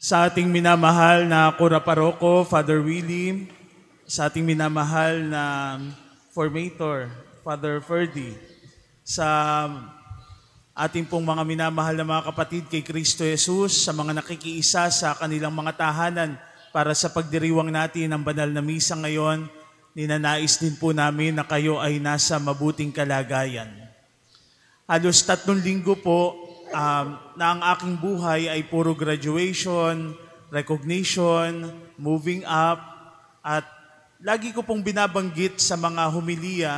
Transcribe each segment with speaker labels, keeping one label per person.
Speaker 1: sa ating minamahal na Kura Paroko, Father Willie, sa ating minamahal na formator, Father Ferdy, sa ating pong mga minamahal na mga kapatid kay Kristo Jesus, sa mga nakikiisa sa kanilang mga tahanan para sa pagdiriwang natin ng banal na misa ngayon, ninanais din po namin na kayo ay nasa mabuting kalagayan. Halos tatlong linggo po um, na ang aking buhay ay puro graduation, recognition, moving up, at lagi ko pong binabanggit sa mga humiliya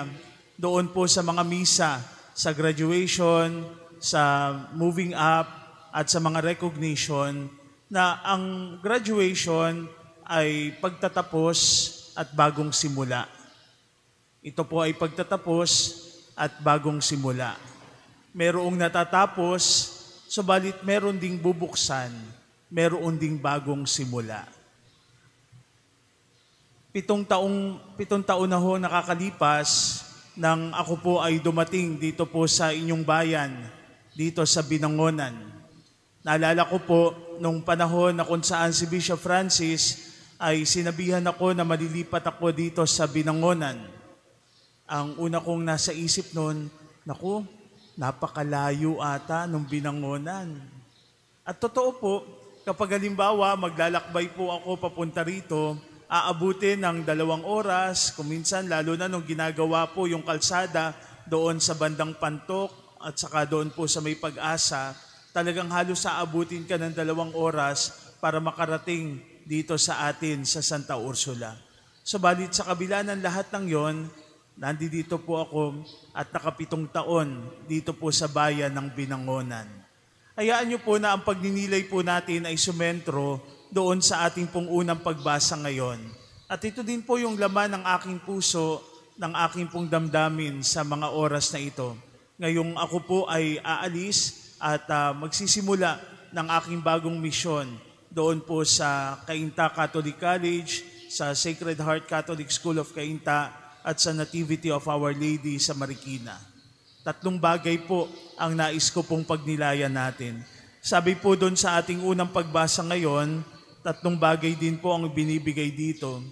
Speaker 1: doon po sa mga misa, sa graduation, sa moving up, at sa mga recognition na ang graduation ay pagtatapos at bagong simula. Ito po ay pagtatapos at bagong simula merong natatapos, subalit meron ding bubuksan, meron ding bagong simula. Pitong taong, pitong taon na ho nakakalipas nang ako po ay dumating dito po sa inyong bayan, dito sa Binangonan. Naalala ko po nung panahon na kung saan si Bishop Francis ay sinabihan ako na malilipat ako dito sa Binangonan. Ang una kong nasa isip noon, naku, Napakalayo ata nung binangonan. At totoo po, kapag halimbawa maglalakbay po ako papunta rito, aabutin ng dalawang oras, kuminsan lalo na nung ginagawa po yung kalsada doon sa bandang pantok at saka doon po sa may pag-asa, talagang halos aabutin ka ng dalawang oras para makarating dito sa atin sa Santa Ursula. Subalit sa kabila ng lahat ng yon, Nandito po ako at nakapitong taon dito po sa bayan ng Binangonan. Hayaan niyo po na ang pagninilay po natin ay sumentro doon sa ating pong unang pagbasa ngayon. At ito din po yung laman ng aking puso, ng aking pong damdamin sa mga oras na ito. Ngayong ako po ay aalis at uh, magsisimula ng aking bagong misyon doon po sa Cainta Catholic College, sa Sacred Heart Catholic School of Cainta, at sa Nativity of Our Lady sa Marikina. Tatlong bagay po ang nais ko pong pagnilayan natin. Sabi po doon sa ating unang pagbasa ngayon, tatlong bagay din po ang binibigay dito.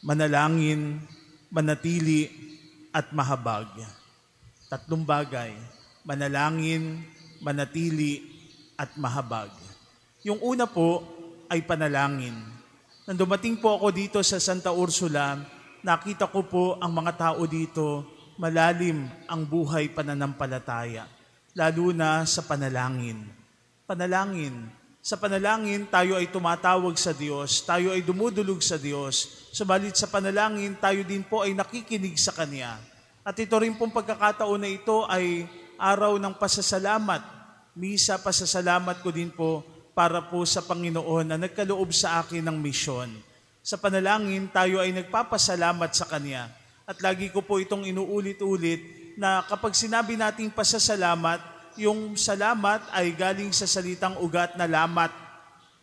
Speaker 1: Manalangin, manatili, at mahabag. Tatlong bagay. Manalangin, manatili, at mahabag. Yung una po ay panalangin. Nang dumating po ako dito sa Santa Ursula, nakita ko po ang mga tao dito malalim ang buhay pananampalataya, lalo na sa panalangin. Panalangin. Sa panalangin, tayo ay tumatawag sa Diyos, tayo ay dumudulog sa Diyos, subalit sa panalangin, tayo din po ay nakikinig sa Kanya. At ito rin pong pagkakataon na ito ay araw ng pasasalamat. Misa, pasasalamat ko din po para po sa Panginoon na nagkaloob sa akin ng misyon sa panalangin, tayo ay nagpapasalamat sa Kanya. At lagi ko po itong inuulit-ulit na kapag sinabi nating pasasalamat, yung salamat ay galing sa salitang ugat na lamat.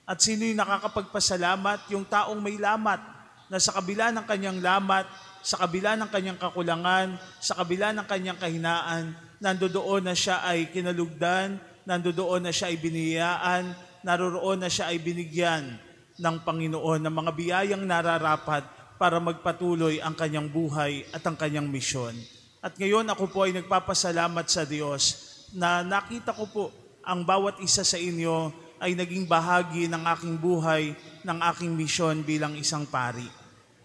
Speaker 1: At sino yung nakakapagpasalamat? Yung taong may lamat na sa kabila ng kanyang lamat, sa kabila ng kanyang kakulangan, sa kabila ng kanyang kahinaan, nandoon na siya ay kinalugdan, nandoon na siya ay biniyaan, naroroon na siya ay binigyan ng Panginoon ng mga biyayang nararapat para magpatuloy ang kanyang buhay at ang kanyang misyon. At ngayon ako po ay nagpapasalamat sa Diyos na nakita ko po ang bawat isa sa inyo ay naging bahagi ng aking buhay, ng aking misyon bilang isang pari.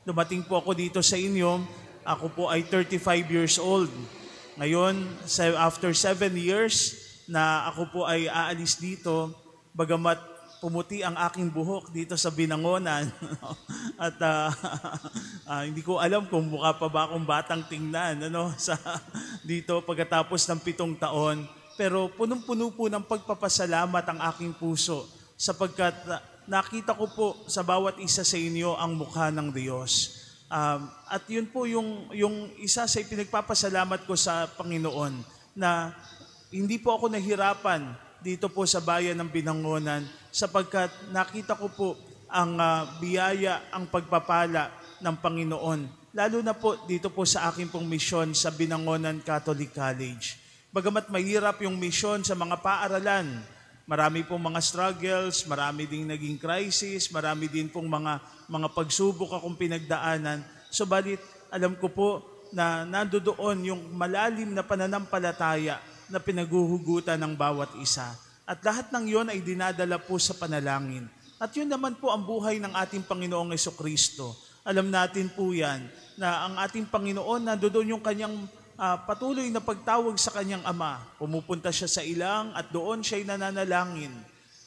Speaker 1: Dumating po ako dito sa inyo, ako po ay 35 years old. Ngayon, after 7 years na ako po ay aalis dito, bagamat pumuti ang aking buhok dito sa binangonan. At uh, uh, hindi ko alam kung mukha pa ba akong batang tingnan ano, sa, dito pagkatapos ng pitong taon. Pero punong-puno po ng pagpapasalamat ang aking puso sapagkat nakita ko po sa bawat isa sa inyo ang mukha ng Diyos. Um, at yun po yung, yung isa sa ipinagpapasalamat ko sa Panginoon na hindi po ako nahirapan dito po sa bayan ng Binangonan sapagkat nakita ko po ang uh, biyaya, ang pagpapala ng Panginoon. Lalo na po dito po sa aking pong misyon sa Binangonan Catholic College. Bagamat mahirap yung misyon sa mga paaralan, marami pong mga struggles, marami ding naging crisis, marami din pong mga, mga pagsubok akong pinagdaanan. So so, alam ko po na nandoon yung malalim na pananampalataya na pinaguhugutan ng bawat isa. At lahat ng yon ay dinadala po sa panalangin. At yun naman po ang buhay ng ating Panginoong Yeso Kristo. Alam natin po yan na ang ating Panginoon, na doon yung kanyang uh, patuloy na pagtawag sa kanyang ama. Pumupunta siya sa ilang at doon siya'y nananalangin.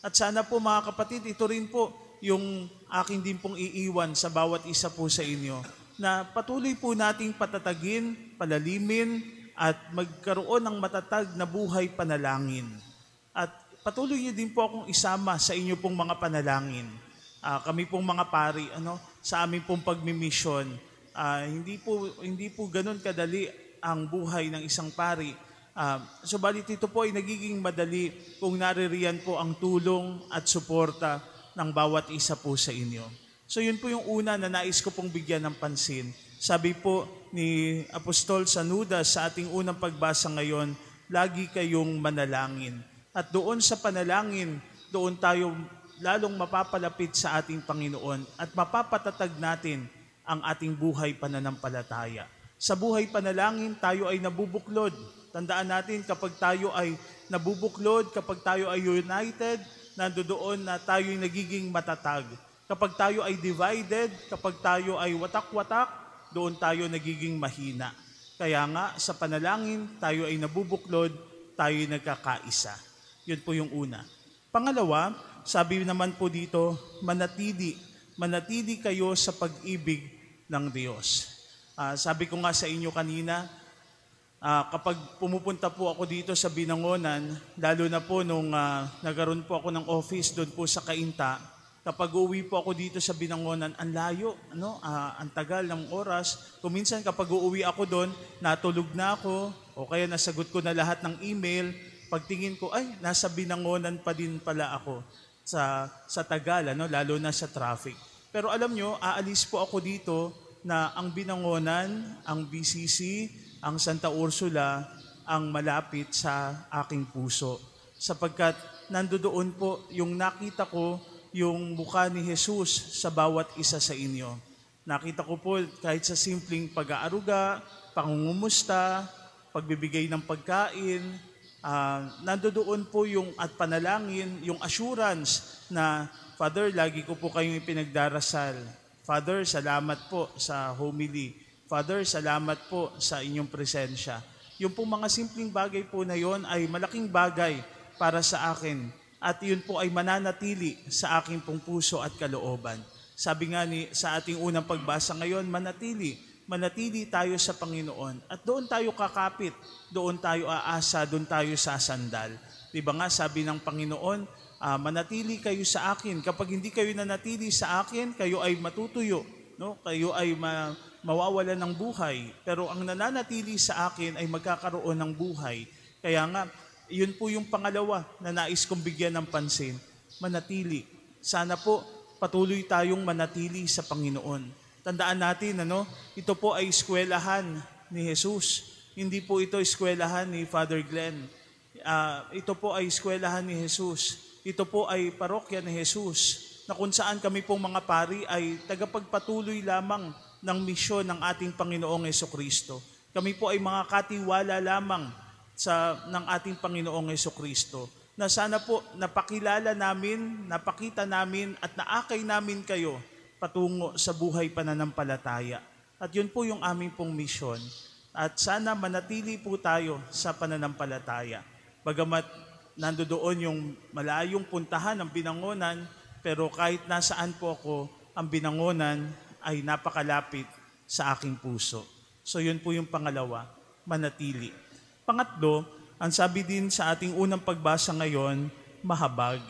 Speaker 1: At sana po mga kapatid, ito rin po yung akin din pong iiwan sa bawat isa po sa inyo na patuloy po nating patatagin, palalimin, at magkaroon ng matatag na buhay panalangin. At patuloy niyo din po akong isama sa inyo pong mga panalangin. Uh, kami pong mga pari, ano, sa aming pong pagmimisyon, uh, hindi po hindi po ganoon kadali ang buhay ng isang pari. Uh, so so ito po ay nagiging madali kung naririyan po ang tulong at suporta ng bawat isa po sa inyo. So yun po yung una na nais ko pong bigyan ng pansin. Sabi po, ni Apostol Sanuda sa ating unang pagbasa ngayon, lagi kayong manalangin. At doon sa panalangin, doon tayo lalong mapapalapit sa ating Panginoon at mapapatatag natin ang ating buhay pananampalataya. Sa buhay panalangin, tayo ay nabubuklod. Tandaan natin kapag tayo ay nabubuklod, kapag tayo ay united, nandoon na tayo'y nagiging matatag. Kapag tayo ay divided, kapag tayo ay watak-watak, doon tayo nagiging mahina. Kaya nga, sa panalangin, tayo ay nabubuklod, tayo ay nagkakaisa. Yun po yung una. Pangalawa, sabi naman po dito, manatidi. Manatidi kayo sa pag-ibig ng Diyos. Uh, sabi ko nga sa inyo kanina, uh, kapag pumupunta po ako dito sa Binangonan, lalo na po nung uh, ah, nagaroon po ako ng office doon po sa Kainta, kapag uwi po ako dito sa Binangonan, ang layo, ano, uh, ang tagal ng oras. Kuminsan kapag uuwi ako doon, natulog na ako, o kaya nasagot ko na lahat ng email, pagtingin ko, ay, nasa Binangonan pa din pala ako sa, sa tagal, ano, lalo na sa traffic. Pero alam nyo, aalis po ako dito na ang Binangonan, ang BCC, ang Santa Ursula, ang malapit sa aking puso. Sapagkat nandoon po yung nakita ko yung mukha ni Jesus sa bawat isa sa inyo. Nakita ko po kahit sa simpleng pag-aaruga, pangungumusta, pagbibigay ng pagkain, uh, nandoon po yung at panalangin, yung assurance na, Father, lagi ko po kayong ipinagdarasal. Father, salamat po sa homily. Father, salamat po sa inyong presensya. Yung pong mga simpleng bagay po na yon ay malaking bagay para sa akin at iyon po ay mananatili sa aking pong puso at kalooban. Sabi nga ni, sa ating unang pagbasa ngayon, manatili, manatili tayo sa Panginoon at doon tayo kakapit, doon tayo aasa, doon tayo sasandal. Di ba nga sabi ng Panginoon, uh, manatili kayo sa akin. Kapag hindi kayo nanatili sa akin, kayo ay matutuyo, no? Kayo ay ma- mawawalan ng buhay. Pero ang nananatili sa akin ay magkakaroon ng buhay. Kaya nga iyon po yung pangalawa na nais kong bigyan ng pansin, manatili. Sana po patuloy tayong manatili sa Panginoon. Tandaan natin, ano, ito po ay eskwelahan ni Jesus. Hindi po ito eskwelahan ni Father Glenn. Uh, ito po ay eskwelahan ni Jesus. Ito po ay parokya ni Jesus na kung saan kami pong mga pari ay tagapagpatuloy lamang ng misyon ng ating Panginoong Yeso Kristo. Kami po ay mga katiwala lamang sa, ng ating Panginoong Yeso Kristo na sana po napakilala namin, napakita namin at naakay namin kayo patungo sa buhay pananampalataya. At yun po yung aming pong misyon. At sana manatili po tayo sa pananampalataya. Bagamat nandoon yung malayong puntahan ng binangonan, pero kahit nasaan po ako, ang binangonan ay napakalapit sa aking puso. So yun po yung pangalawa, manatili. Pangatlo, ang sabi din sa ating unang pagbasa ngayon, mahabag.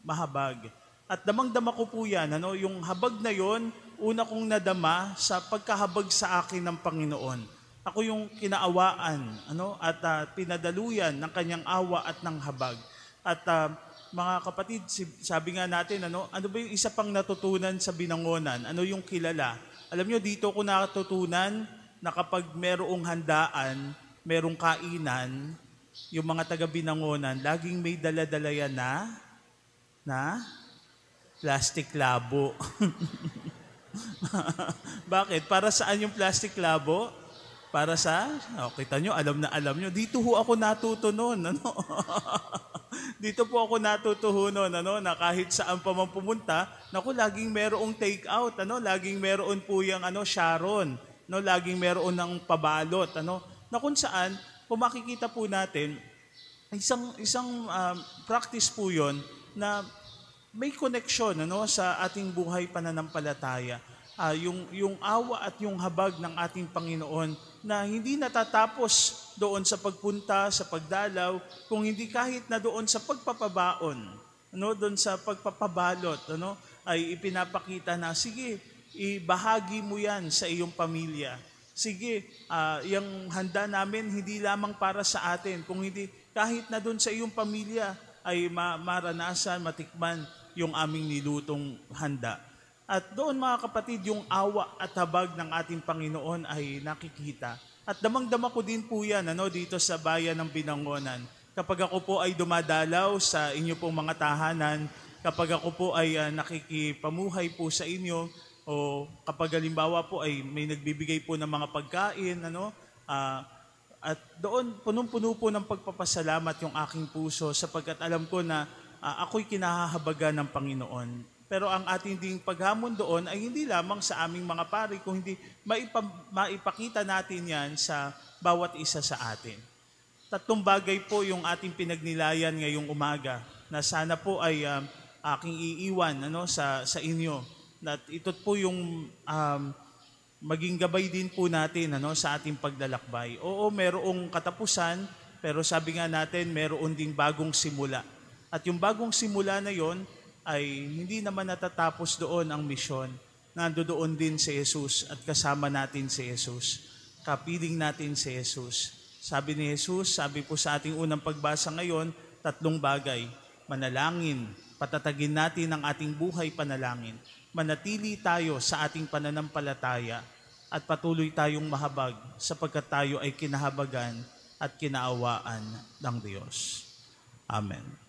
Speaker 1: Mahabag. At damang-dama ko po yan. Ano? Yung habag na yon, una kong nadama sa pagkahabag sa akin ng Panginoon. Ako yung kinaawaan ano? at uh, pinadaluyan ng kanyang awa at ng habag. At uh, mga kapatid, sabi nga natin, ano, ano ba yung isa pang natutunan sa binangonan? Ano yung kilala? Alam nyo, dito ko natutunan na kapag merong handaan, merong kainan, yung mga taga-binangonan, laging may dala-dala yan na, na plastic labo. Bakit? Para saan yung plastic labo? Para sa, oh, kita nyo, alam na alam nyo, dito ho ako natuto noon. Ano? dito po ako natuto ho noon, ano, na kahit saan pa man pumunta, naku, laging merong take out, ano, laging meron po yung ano, Sharon, no, laging meron ng pabalot, ano, na kung saan, kung makikita po natin, isang, isang um, practice po yon na may connection ano, sa ating buhay pananampalataya. Uh, yung, yung awa at yung habag ng ating Panginoon na hindi natatapos doon sa pagpunta, sa pagdalaw, kung hindi kahit na doon sa pagpapabaon, ano, doon sa pagpapabalot, ano, ay ipinapakita na, sige, ibahagi mo yan sa iyong pamilya sige, uh, yung handa namin hindi lamang para sa atin, kung hindi, kahit na doon sa iyong pamilya ay ma- maranasan, matikman yung aming nilutong handa. At doon mga kapatid, yung awa at habag ng ating Panginoon ay nakikita. At damang-dama ko din po yan ano, dito sa bayan ng Binangonan. Kapag ako po ay dumadalaw sa inyo pong mga tahanan, kapag ako po ay uh, nakikipamuhay po sa inyo, o kapag halimbawa po ay may nagbibigay po ng mga pagkain, ano, uh, at doon punong-puno po ng pagpapasalamat yung aking puso sapagkat alam ko na uh, ako'y kinahahabaga ng Panginoon. Pero ang ating ding paghamon doon ay hindi lamang sa aming mga pari, kung hindi maipa, maipakita natin yan sa bawat isa sa atin. Tatlong bagay po yung ating pinagnilayan ngayong umaga na sana po ay uh, aking iiwan ano, sa, sa inyo at ito po yung um, maging gabay din po natin ano, sa ating paglalakbay. Oo, merong katapusan, pero sabi nga natin, meron ding bagong simula. At yung bagong simula na yon ay hindi naman natatapos doon ang misyon. Nandoon din si Jesus at kasama natin si Jesus. Kapiling natin si Jesus. Sabi ni Jesus, sabi po sa ating unang pagbasa ngayon, tatlong bagay. Manalangin, patatagin natin ang ating buhay panalangin manatili tayo sa ating pananampalataya at patuloy tayong mahabag sapagkat tayo ay kinahabagan at kinaawaan ng Diyos. Amen.